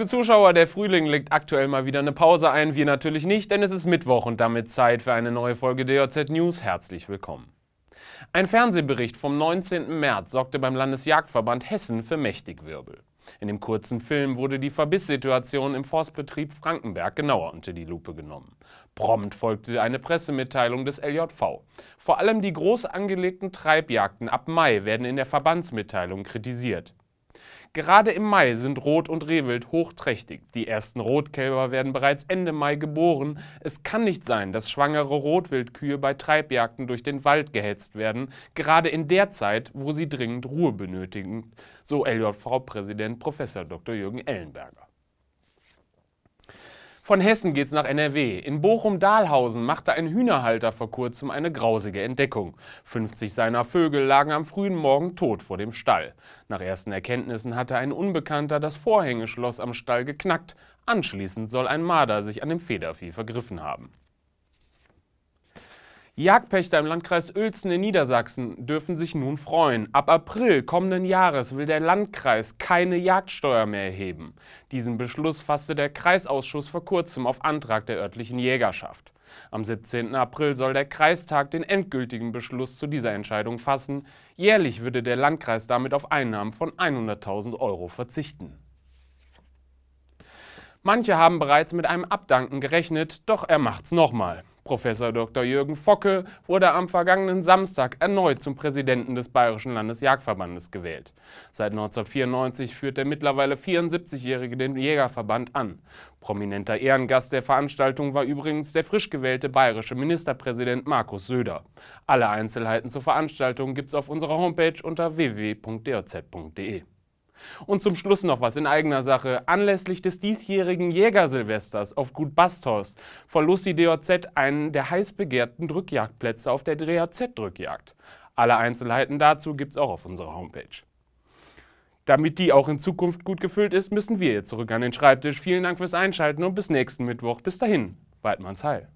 Liebe Zuschauer, der Frühling legt aktuell mal wieder eine Pause ein. Wir natürlich nicht, denn es ist Mittwoch und damit Zeit für eine neue Folge DJZ News. Herzlich willkommen. Ein Fernsehbericht vom 19. März sorgte beim Landesjagdverband Hessen für Mächtigwirbel. In dem kurzen Film wurde die Verbisssituation im Forstbetrieb Frankenberg genauer unter die Lupe genommen. Prompt folgte eine Pressemitteilung des LJV. Vor allem die groß angelegten Treibjagden ab Mai werden in der Verbandsmitteilung kritisiert. Gerade im Mai sind Rot und Rehwild hochträchtig. Die ersten Rotkälber werden bereits Ende Mai geboren. Es kann nicht sein, dass schwangere Rotwildkühe bei Treibjagden durch den Wald gehetzt werden, gerade in der Zeit, wo sie dringend Ruhe benötigen, so LJV-Präsident Prof. Dr. Jürgen Ellenberger. Von Hessen geht's nach NRW. In Bochum-Dahlhausen machte ein Hühnerhalter vor kurzem eine grausige Entdeckung. 50 seiner Vögel lagen am frühen Morgen tot vor dem Stall. Nach ersten Erkenntnissen hatte ein Unbekannter das Vorhängeschloss am Stall geknackt. Anschließend soll ein Marder sich an dem Federvieh vergriffen haben. Jagdpächter im Landkreis Uelzen in Niedersachsen dürfen sich nun freuen. Ab April kommenden Jahres will der Landkreis keine Jagdsteuer mehr erheben. Diesen Beschluss fasste der Kreisausschuss vor kurzem auf Antrag der örtlichen Jägerschaft. Am 17. April soll der Kreistag den endgültigen Beschluss zu dieser Entscheidung fassen. Jährlich würde der Landkreis damit auf Einnahmen von 100.000 Euro verzichten. Manche haben bereits mit einem Abdanken gerechnet, doch er macht's nochmal. Professor Dr. Jürgen Focke wurde am vergangenen Samstag erneut zum Präsidenten des Bayerischen Landesjagdverbandes gewählt. Seit 1994 führt der mittlerweile 74-Jährige den Jägerverband an. Prominenter Ehrengast der Veranstaltung war übrigens der frisch gewählte bayerische Ministerpräsident Markus Söder. Alle Einzelheiten zur Veranstaltung gibt's auf unserer Homepage unter www.doz.de. Und zum Schluss noch was in eigener Sache. Anlässlich des diesjährigen Jägersilvesters auf Gut Basthorst verlor die DOZ einen der heiß begehrten Drückjagdplätze auf der DOZ-Drückjagd. Alle Einzelheiten dazu gibt's auch auf unserer Homepage. Damit die auch in Zukunft gut gefüllt ist, müssen wir jetzt zurück an den Schreibtisch. Vielen Dank fürs Einschalten und bis nächsten Mittwoch. Bis dahin, Waldmanns Heil.